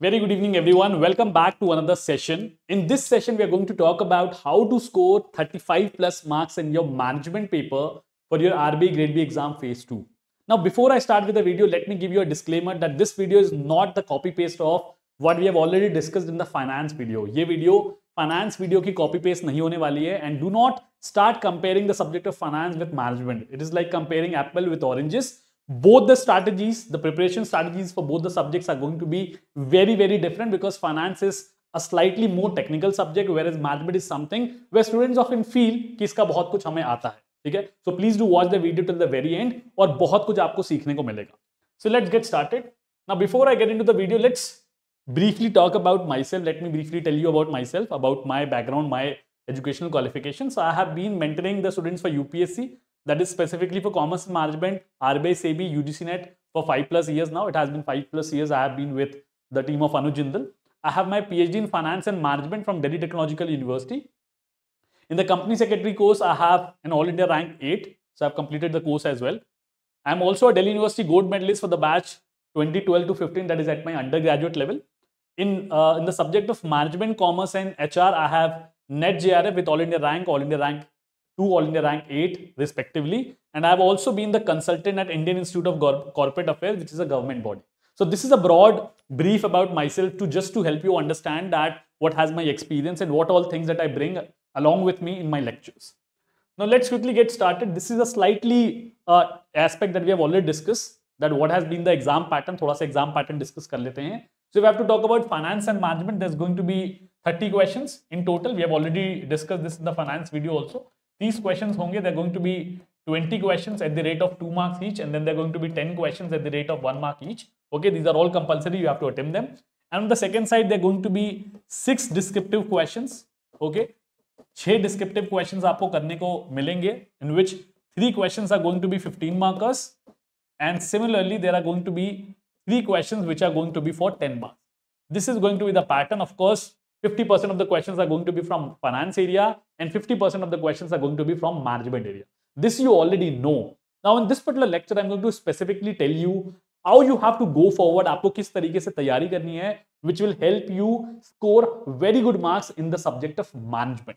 Very good evening, everyone. Welcome back to another session. In this session, we are going to talk about how to score 35 plus marks in your management paper for your RB Grade B exam phase 2. Now, before I start with the video, let me give you a disclaimer that this video is not the copy paste of what we have already discussed in the finance video. This video finance video ki copy paste nahi hone wali hai. and do not start comparing the subject of finance with management. It is like comparing apple with oranges both the strategies, the preparation strategies for both the subjects are going to be very, very different because finance is a slightly more technical subject, whereas mathematics is something where students often feel कि इसका बहुत कुछ हमें आता है ठीक है so please do watch the video till the very end और बहुत कुछ आपको सीखने को मिलेगा so let's get now before i get into the video let's briefly talk about myself let me briefly tell you about myself about my background my educational qualifications so i have been mentoring the students for upsc that is specifically for commerce management, RBI SEBI, net for 5 plus years now. It has been 5 plus years I have been with the team of Anuj Jindal. I have my PhD in finance and management from Delhi Technological University. In the company secretary course, I have an all India rank 8. So I've completed the course as well. I'm also a Delhi University gold medalist for the batch 2012 to 15 that is at my undergraduate level. In, uh, in the subject of management, commerce and HR, I have net JRF with all India rank, all India rank two All India rank 8 respectively. And I've also been the consultant at Indian Institute of Gor Corporate Affairs, which is a government body. So this is a broad brief about myself to just to help you understand that what has my experience and what all things that I bring along with me in my lectures. Now let's quickly get started. This is a slightly uh, aspect that we have already discussed that what has been the exam pattern, Thoda sa exam pattern discuss कर So if I have to talk about finance and management, there's going to be 30 questions in total. We have already discussed this in the finance video also. These questions honge, they're going to be 20 questions at the rate of 2 marks each and then they're going to be 10 questions at the rate of 1 mark each. Okay, these are all compulsory, you have to attempt them. And on the second side, they're going to be 6 descriptive questions. Okay, 6 descriptive questions aapko karne ko milenge in which 3 questions are going to be 15 markers and similarly there are going to be 3 questions which are going to be for 10 marks. This is going to be the pattern. Of course, 50% of the questions are going to be from finance area and 50% of the questions are going to be from management area. This you already know. Now in this particular lecture, I'm going to specifically tell you how you have to go forward, आपको किस तरीके which will help you score very good marks in the subject of management.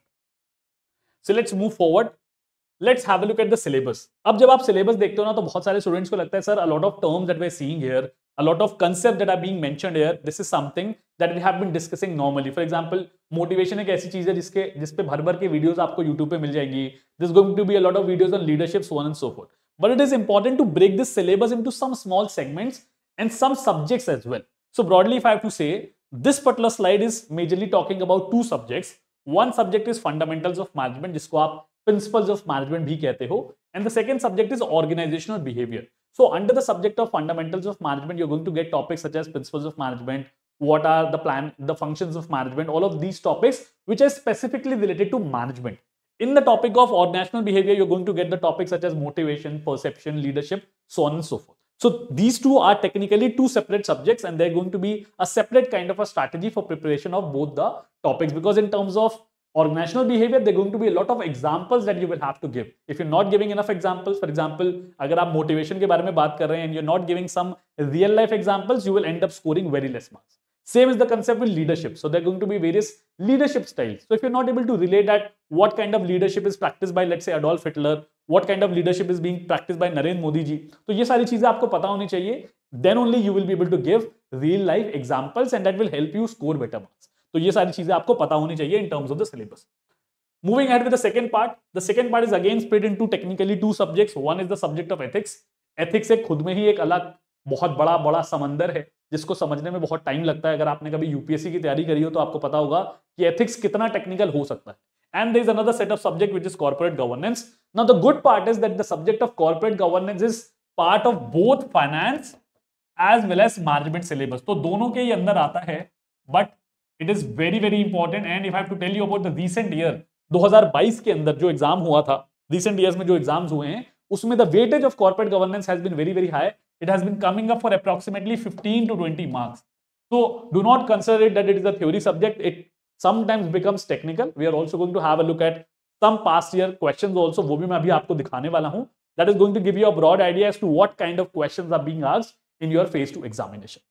So let's move forward. Let's have a look at the syllabus. Now when you syllabus the syllabus, a lot of students को लगता a lot of terms that we're seeing here a lot of concepts that are being mentioned here this is something that we have been discussing normally for example motivation ek aisi cheez hai jiske jis pe bhar bhar ke videos aapko youtube pe mil jayengi this is going to be a lot of videos on leadership so on and so forth but it is important to break this syllabus into some small segments and some subjects as well. So broadly, if I have to say, this particular slide is majorly talking about two subjects. One subject is fundamentals of management, jisko aap principles of management bhi kehte ho and the second subject is organizational behavior. So under the subject of fundamentals of management, you're going to get topics such as principles of management, what are the plan, the functions of management, all of these topics which are specifically related to management. In the topic of organizational behavior, you're going to get the topics such as motivation, perception, leadership, so on and so forth. So these two are technically two separate subjects and they're going to be a separate kind of a strategy for preparation of both the topics because in terms of organizational behavior there going to be a lot of examples that you will have to give if you're not giving enough examples for example agar aap motivation ke bare mein baat kar rahe hain and you're not giving some real life examples you will end up scoring very less marks same is the concept with leadership so there going to be various leadership styles so if you're not able to relate that what kind of leadership is practiced by let's say adolf hitler what kind of leadership is being practiced by narendra modi ji to ye sari cheeze aapko pata honi chahiye then only you will be able to give real life examples and that will help you score better marks तो ये सारी चीजें आपको पता होनी चाहिए in terms of the syllabus moving ahead with second part the second part is again again in two technically two subject one is the subject of ethics ethics एक खुद में ही एक अलग बहुत बड़ा बड़ा समंदर है जिसको समझने में बहुत टाइम लगता है अगर आपने कभी यूपीएससी की तैयारी करी हो तो आपको पता होगा कि एथिक्स कितना टेक्निकल हो सकता है and there is another set of subject which is corporate governance now the good part is that the subject of corporate governance is part of both finance as well as management syllabus तो दोनों के ही अंदर आता है but it is very very important and if I to tell you about the recent year 2022 के अंदर जो एग्जाम हुआ था रिसेंट ईयर में जो एग्जाम हुए हैं उसमें the weightage of corporate governance has been very very high it has been coming up for approximately two 20 marks so do not consider it that it is a theory subject it sometimes becomes technical we are also going to have a look at some past year question also वो भी मैं अभी आपको दिखाने वाला हूँ that is going to give you a broad idea as to what kind of question are being आज in your face to examination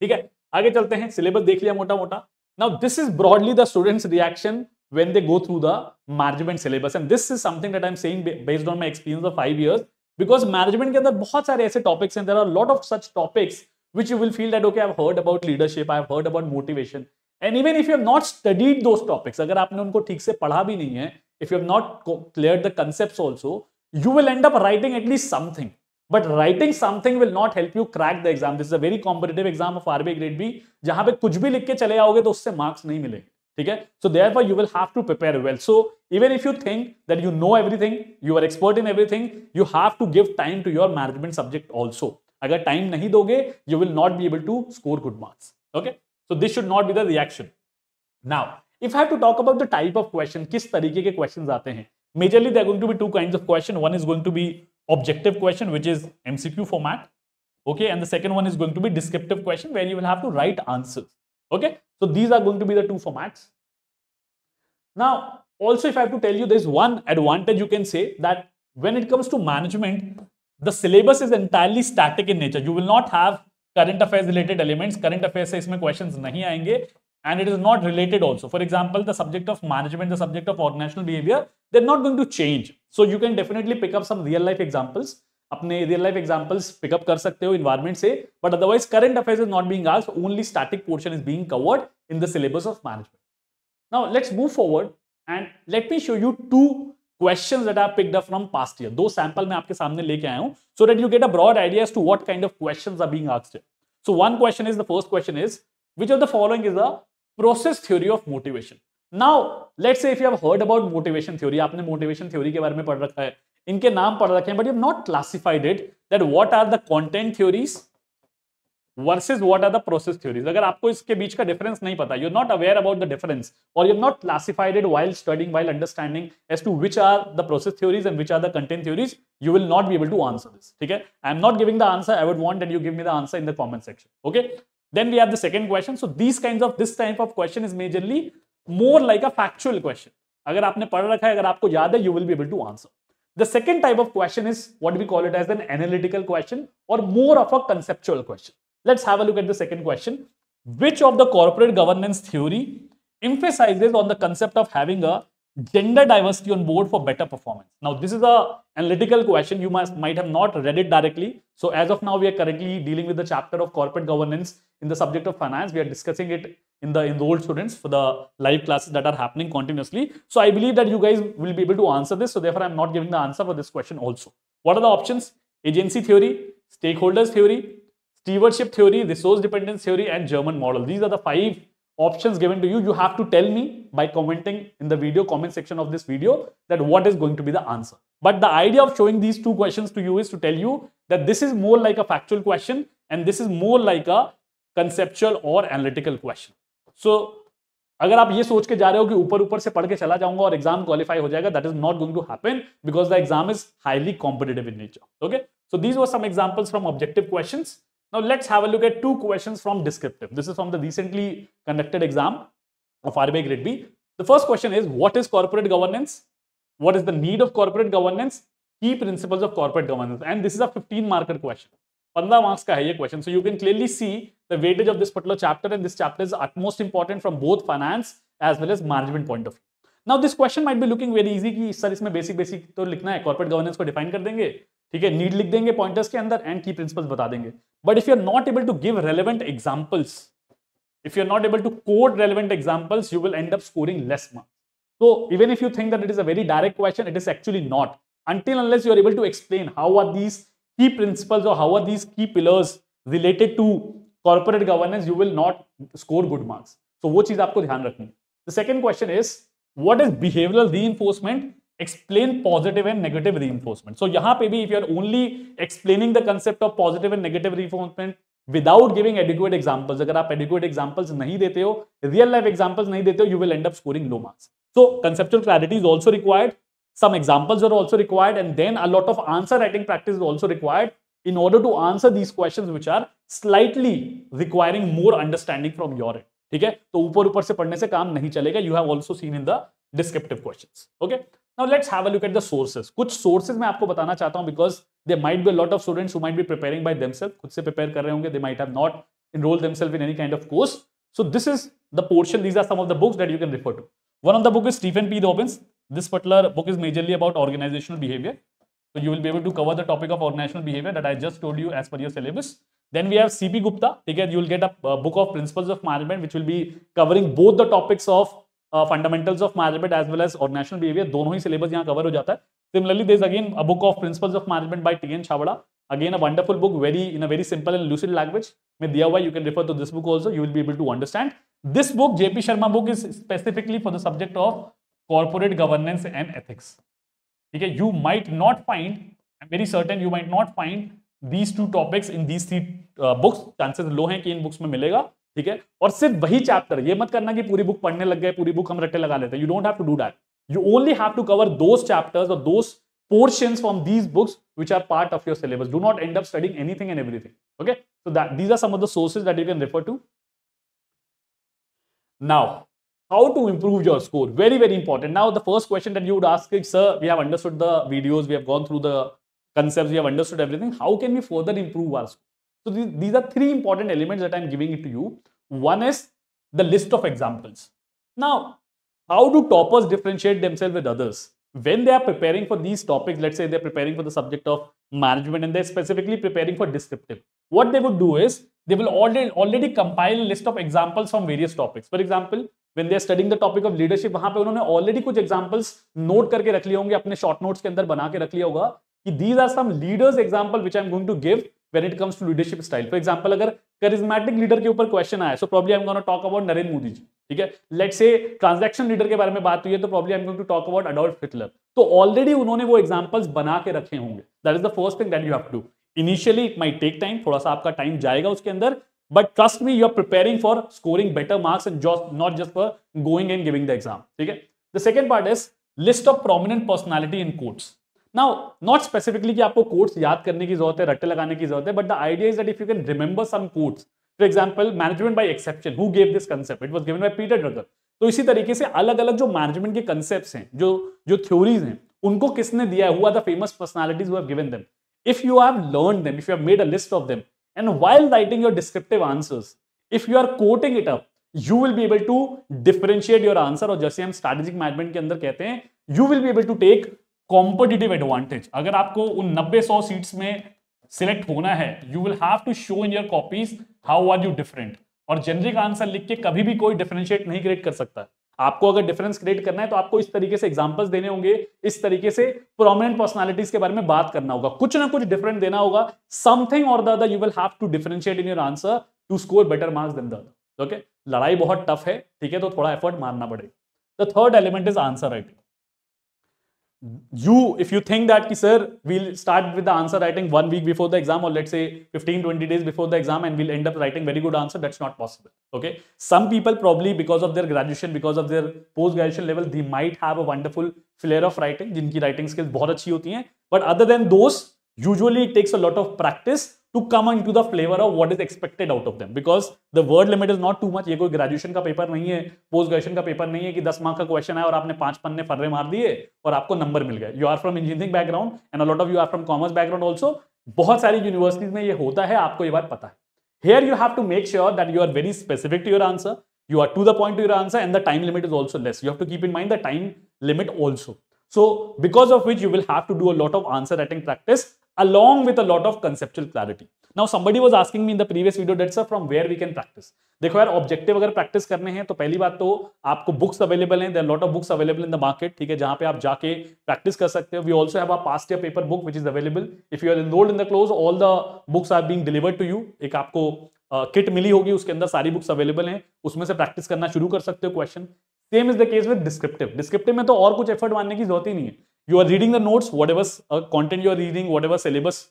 ठीक है आगे चलते हैं सिलेबस देख लिया मोटा मोटा now this is broadly the students reaction when they go through the management syllabus and this is something that I am saying based on my experience of five years because management के अंदर बहुत सारे ऐसे topics हैं there are lot of such topics which you will feel that okay I heard about leadership I have heard about motivation and even if you have not studied those topics अगर आपने उनको ठीक से पढ़ा भी नहीं है if you have not clear the concept also you will end up writing at least something but writing something will not help you crack the exam this is a very competitive exam of RB grade B जहां पे कुछ भी लिख के चले आओगे तो उससे मार्क्स नहीं मिलेंगे ठीक है so therefore you will have to prepare well so even if you think that you know everything you are expert in everything you have to give time to your management subject also अगर time नहीं दोगे you will not be able to score good marks okay so this should not be the reaction now if have to talk about the type of question किस तरीके के question आते हैं majorly there going to be two kind of question one is going to be objective question, which is MCQ format. Okay, and the second one is going to be descriptive question where you will have to write answers. Okay, so these are going to be the two formats. Now, also if I have to tell you there's one advantage you can say that when it comes to management, the syllabus is entirely static in nature. You will not have current affairs related elements. Current affairs is my questions नहीं आएंगे and it is not related also. For example, the subject of management, the subject of organizational behavior, they're not going to change. So you can definitely pick up some real life examples अपने real life examples pick up कर सकते हो environment से but otherwise current affair is not being asked only static portion is being covered in the syllabus of management now let's move forward and let me show you two question that are picked up from past year दो sample मैं आपके सामने लेके आया हूं so that you get a broad idea to what kind of questions are being asked so one question is the first question is which of the following is the process theory of motivation now let's say if you have heard about motivation theory आपने motivation theory के बारे में पढ़ रखा है इनके नाम पढ़ रखे हैं but you have not classified it that what are the content theories versus what are the process theories अगर आपको इसके बीच का डिफरेंस नहीं पता you not aware about the difference और you not classified while studying while understanding as to which are the process theories and which are the content theories you will not be able to answer this ठीक है I am not giving the answer I would want and you give me the answer in the comment section okay then we have the second question so these kinds of this type of question is majorly more like a factual question. अगर आपने पढ़ रखा है अगर आपको याद है you will be able to answer The second type of question is what we call it as an analytical question or more of a conceptual question. Let's have a look at the second question. Which of the corporate governance theory emphasizes on the concept of having a gender diversity on board for better performance? Now, this is a analytical question. You might have not read it directly. So as of now, we are currently dealing with the chapter of corporate governance in the subject of finance. We are discussing it in the enrolled students for the live classes that are happening continuously. So I believe that you guys will be able to answer this. So therefore, I'm not giving the answer for this question also. What are the options? Agency theory, stakeholders theory, stewardship theory, resource dependence theory, and German model. These are the five options given to you. You have to tell me by commenting in the video comment section of this video that what is going to be the answer. But the idea of showing these two questions to you is to tell you that this is more like a factual question and this is more like a conceptual or analytical question. So अगर आप ये सोच के जा रहे हो कि ऊपर ऊपर से पढ़ के चला जाऊंगा और एग्जाम क्वालिफाई हो जाएगा that is not going to happen because the exam is highly competitive in nature okay so these were some examples from objective question now let's have look at two question from descriptive this is from the recently conducted exam of RB grade B the first question is what is corporate governance what is the need of corporate governance की principles of corporate governance and this is a fifteen market question 15 marks का है ये question so you can clearly see the weightage of this particular chapter and this chapter is utmost important from both finance as well as management point of view now this question might be looking very easy कि sir इसमें basic basic तो लिखना है corporate governance को define कर देंगे ठीक है नीड लिख देंगे पॉइंटर्स के अंदर एंड की प्रिंसिपल बता देंगे but if you are not able to give relevant examples you are not able to code relevant examples you will end up scoring less marks so even if you think that it is a very direct question it is actually not until unless you are able to explain how are these key principles or how are these key pillars related to corporate governance, you will not score good marks. So वो चीज आपको ध्यान रखनी The second question is, what is behavioral reinforcement? Explain positive and negative reinforcement. So यहाँ पे भी if you are only explaining the concept of positive and negative reinforcement without giving adequate examples, अगर आप adequate examples नहीं देते हो, real life examples नहीं देते हो, you will end up scoring low marks. So conceptual clarity is also required. some examples are also required and then a lot of answer writing practice is also required in order to answer these questions which are slightly requiring more understanding from your end theek hai to upar upar se padhne se kaam nahi chalega you have also seen in the descriptive questions okay now let's have a look at the sources kuch sources main aapko batana chahta hu because there might be a lot of students who might be preparing by themselves khud se prepare kar rahe honge they might have not enrolled themselves in any kind of course. So this is the portion. These are some of the books that you can refer to. One of the book is Stephen P. Robbins. this particular book is majorly about organizational behavior. So you will be able to cover the topic of organizational behavior that I just told you as per your syllabus. Then we have CP Gupta. okay you will get a, a book of principles of management, which will be covering both the topics of Uh, fundamentals of management as well as organisational behavior दोनों ही syllabus यहाँ cover हो जाता है similarly this again a book of principles of management by T N छावड़ा again a wonderful book very in a very simple and lucid language में दिया हुआ you can refer to this book also you will be able to understand this book JP Sharma book is specifically for the subject of corporate governance and ethics ठीक है you might not find very certain you might not find these two topics in these three books chances low हैं कि इन books में मिलेगा ठीक है और सिर्फ वही चैप्टर ये मत करना कि पूरी बुक पढ़ने लग गए पूरी बुक हम रट्टे लगा लेते हैं you don't have to do that you only have to cover those chapters और those portion from these books which are part of your syllabus do not end up studying anything and everything okay so that these are summaries that you can refer to now how to improve your score. Very, very important. Now, the first question that you would ask is, sir, we have understood the videos, we have gone through the concepts, we have understood everything. How can we further improve our score? So these, these are three important elements that I'm giving it to you. One is the list of examples. Now, how do toppers differentiate themselves with others? When they are preparing for these topics, let's say they're preparing for the subject of management and they're specifically preparing for descriptive, what they would do is they will already, already compile a list of examples from various topics. For example, when they studying the topic of leadership वहां पर उन्होंने already कुछ examples note करके रख लिया होंगे अपने short notes के अंदर बना के रख लिया होगा कि these are some leaders example which I am going to give when it comes to leadership style for example अगर करिज्मेटिक लीडर के ऊपर क्वेश्चन आया so problem I am gonna talk about Narendra Modi ji ठीक है लेट से ट्रांजेक्शन लीडर के बारे में बात हुई है तो problem I am going to talk about Adolf Hitler तो ऑलरेडी उन्होंने वो एग्जाम्पल्स बना के रखे होंगे that is the first thing that you have to initially my take time थोड़ा सा आपका टाइम जाएगा उसके अंदर but trust me you are preparing for scoring better marks and not just for going and giving the exam ठीक है the second part is list of prominent personality in quotes now not specifically कि आपको courts याद करने की जरूरत है रट्टे लगाने की जरूरत है but the idea is that if you can remember some quotes for example management by exception who gave this concept it was given by Peter Drucker तो इसी तरीके से अलग अलग जो मैनेजमेंट के कंसेप्ट हैं जो जो थ्योरीज हैं उनको किसने दिया हुआ the famous personalities given them if you have learn them if you have made a list of them And while writing your descriptive answers, if you are quoting it up, you will be able to differentiate your answer. or जैसे हम strategic management ke andar kehte hain you will be able to take competitive advantage. agar aapko un 90-100 seats mein select hona hai you will have to show in your copies how are you different और generic answer लिख के कभी भी कोई differentiate नहीं create कर सकता आपको अगर डिफरेंस क्रिएट करना है तो आपको इस तरीके से एग्जाम्पल्स देने होंगे इस तरीके से प्रोमिनेंट पर्सनालिटीज के बारे में बात करना होगा कुछ ना कुछ डिफरेंट देना होगा समथिंग और the other you will have to differentiate in your answer to score better marks then the okay लड़ाई बहुत टफ है ठीक है तो थोड़ा एफर्ट मारना पड़ेगा the third element is answer writing you if you think that sir we'll start with the answer writing one week before the exam or let's say 15 20 days before the exam and we'll end up writing very good answer that's not possible okay some people probably because of their graduation because of their post graduation level they might have a wonderful flair of writing jinki writing skills bahut achhi hoti hain but other than those usually it takes a lot of practice to come into the flavor of what is expected out of them because the word limit is not too much ये कोई graduation का paper नहीं है post graduation का paper नहीं है कि दस मार्क का क्वेश्चन है और आपने पांच पन्ने फर्रे मार दिए और आपको नंबर मिल you are from engineering background and a lot of you are from commerce background also बहुत सारी universities में ये होता है आपको ये बात पता है here you have to make sure that you are very specific to your answer you are to the point to your answer and the time limit is also less you have to keep in mind the time limit also so because of which you will have to do a lot of answer writing practice along with a lot of conceptual clarity. Now somebody was asking me in the previous video that sir from where we can practice. देखो यार objective अगर practice करने हैं तो पहली बात तो आपको बुक्स अवेलेबल हैं there lot of books available in the market ठीक है जहां पे आप जाके प्रैक्टिस कर सकते हो we also have a past year paper book which is available if you are enrolled in the class all the books are being delivered to you एक आपको किट uh, मिली होगी उसके अंदर सारी बुक्स अवेलेबल हैं उसमें से प्रैक्टिस करना शुरू कर सकते हो question same is the case with descriptive descriptive में तो और कुछ एफर्ट मानने की जरूरत ही नहीं है you are reading the notes notes whatever content you are reading reading ever syllabus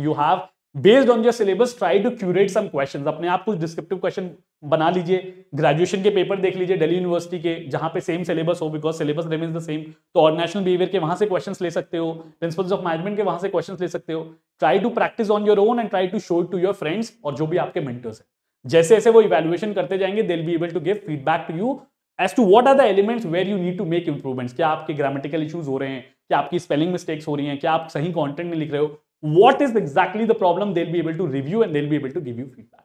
you have based on your syllabus try to curate some questions अपने आप कुछ डिस्क्रिप्टिव क्वेश्चन बना लीजिए ग्रेजुएशन के पेपर देख लीजिए दिल्ली यूनिवर्सिटी के जहां पे सेम सिलेबस हो because syllabus remains the same तो ऑर्गेनाइजेशनल बिहेवियर के वहां से क्वेश्चन ले सकते हो प्रिंसिपल्स ऑफ मैनेजमेंट के वहां से क्वेश्चन ले सकते हो try to practise on your own and try to show to your friends और जो भी आपके मेंटर्स हैं जैसे जैसे वो इवेल्युएशन करते जाएंगे they be able to give feedback to you as to what are the elements where you need to make improvements क्या आपके ग्रामेटिकल इशूज हो रहे हैं क्या आपकी स्पेलिंग मिस्टेक्स हो रही हैं क्या आप सही कॉन्टेंट नहीं लिख रहे हो what is exactly the problem they'll be able to review and they'll be able to give you feedback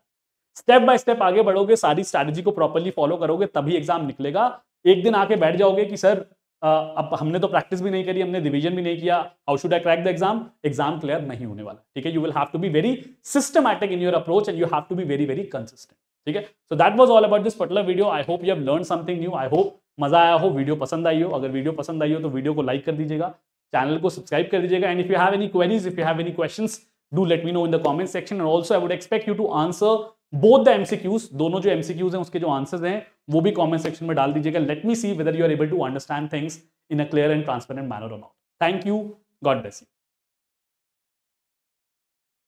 step by step आगे बढ़ोगे सारी स्ट्रैटेजी को प्रॉपरली फॉलो करोगे तभी एग्जाम निकलेगा एक दिन आके बैठ जाओगे कि सर अब हमने तो प्रैक्टिस भी नहीं करी हमने रिवीजन भी नहीं किया how should I crack the exam exam clear नहीं होने वाला ठीक है you will have to be very systematic in your approach and you have to be very very consistent ठीक है so that was all about this particular video I hope you have learn something new I hope मजा आया हो video पसंद आई हो अगर video पसंद आई हो तो वीडियो को लाइक कर दीजिएगा चैनल को सब्सक्राइब कर दीजिएगा and if you have any queries if you have any question do let me know in the comment section and also I would expect you to answer both the MCQs दोनों जो MCQs हैं उसके जो answers हैं वो भी comment section में डाल दीजिएगा let me see whether you are able to understand things in a clear and transparent manner on all thank you God bless you